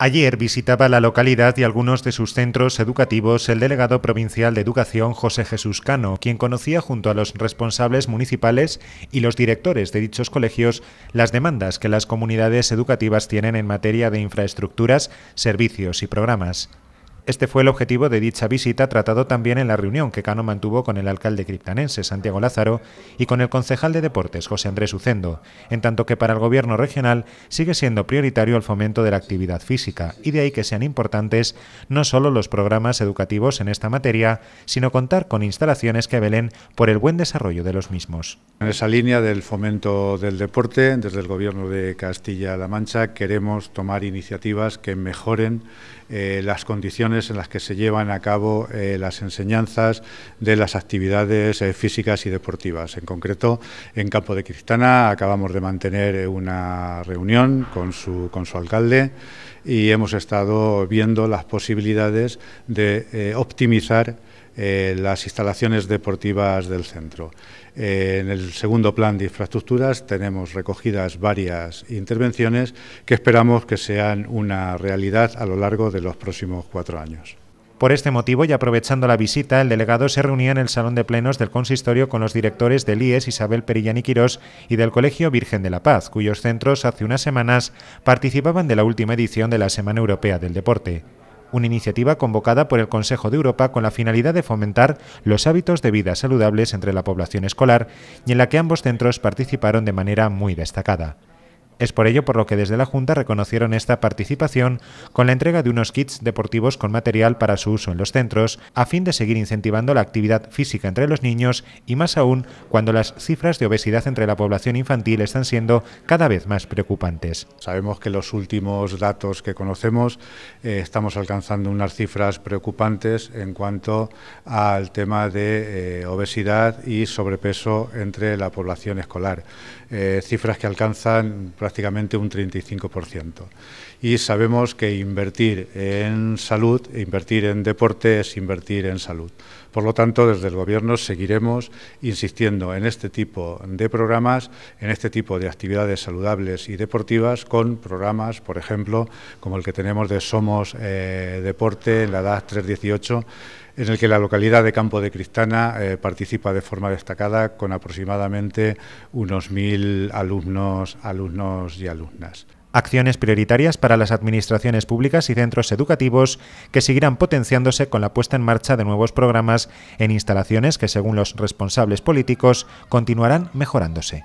Ayer visitaba la localidad y algunos de sus centros educativos el delegado provincial de Educación José Jesús Cano, quien conocía junto a los responsables municipales y los directores de dichos colegios las demandas que las comunidades educativas tienen en materia de infraestructuras, servicios y programas. Este fue el objetivo de dicha visita, tratado también en la reunión que Cano mantuvo con el alcalde criptanense Santiago Lázaro y con el concejal de Deportes José Andrés Ucendo, en tanto que para el gobierno regional sigue siendo prioritario el fomento de la actividad física y de ahí que sean importantes no solo los programas educativos en esta materia, sino contar con instalaciones que velen por el buen desarrollo de los mismos. En esa línea del fomento del deporte, desde el gobierno de Castilla-La Mancha queremos tomar iniciativas que mejoren eh, las condiciones en las que se llevan a cabo eh, las enseñanzas de las actividades eh, físicas y deportivas. En concreto, en Campo de Cristana acabamos de mantener eh, una reunión con con su alcalde y hemos estado viendo las posibilidades de optimizar eh, las instalaciones deportivas del centro. Eh, en el segundo plan de infraestructuras tenemos recogidas varias intervenciones que esperamos que sean una realidad a lo largo de los próximos cuatro años. Por este motivo, y aprovechando la visita, el delegado se reunía en el Salón de Plenos del Consistorio con los directores del IES Isabel Perillani Quirós y del Colegio Virgen de la Paz, cuyos centros hace unas semanas participaban de la última edición de la Semana Europea del Deporte una iniciativa convocada por el Consejo de Europa con la finalidad de fomentar los hábitos de vida saludables entre la población escolar y en la que ambos centros participaron de manera muy destacada. Es por ello por lo que desde la Junta reconocieron esta participación con la entrega de unos kits deportivos con material para su uso en los centros, a fin de seguir incentivando la actividad física entre los niños y más aún cuando las cifras de obesidad entre la población infantil están siendo cada vez más preocupantes. Sabemos que los últimos datos que conocemos eh, estamos alcanzando unas cifras preocupantes en cuanto al tema de eh, obesidad y sobrepeso entre la población escolar. Eh, cifras que alcanzan prácticamente un 35%. Y sabemos que invertir en salud, invertir en deporte es invertir en salud. Por lo tanto, desde el Gobierno seguiremos insistiendo en este tipo de programas, en este tipo de actividades saludables y deportivas, con programas, por ejemplo, como el que tenemos de Somos eh, Deporte en la edad 318 en el que la localidad de Campo de Cristana eh, participa de forma destacada con aproximadamente unos mil alumnos, alumnos y alumnas acciones prioritarias para las administraciones públicas y centros educativos que seguirán potenciándose con la puesta en marcha de nuevos programas en instalaciones que, según los responsables políticos, continuarán mejorándose.